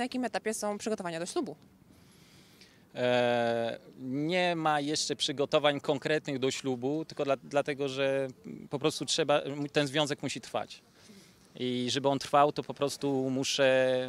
Na jakim etapie są przygotowania do ślubu? E, nie ma jeszcze przygotowań konkretnych do ślubu, tylko dla, dlatego, że po prostu trzeba, ten związek musi trwać. I żeby on trwał, to po prostu muszę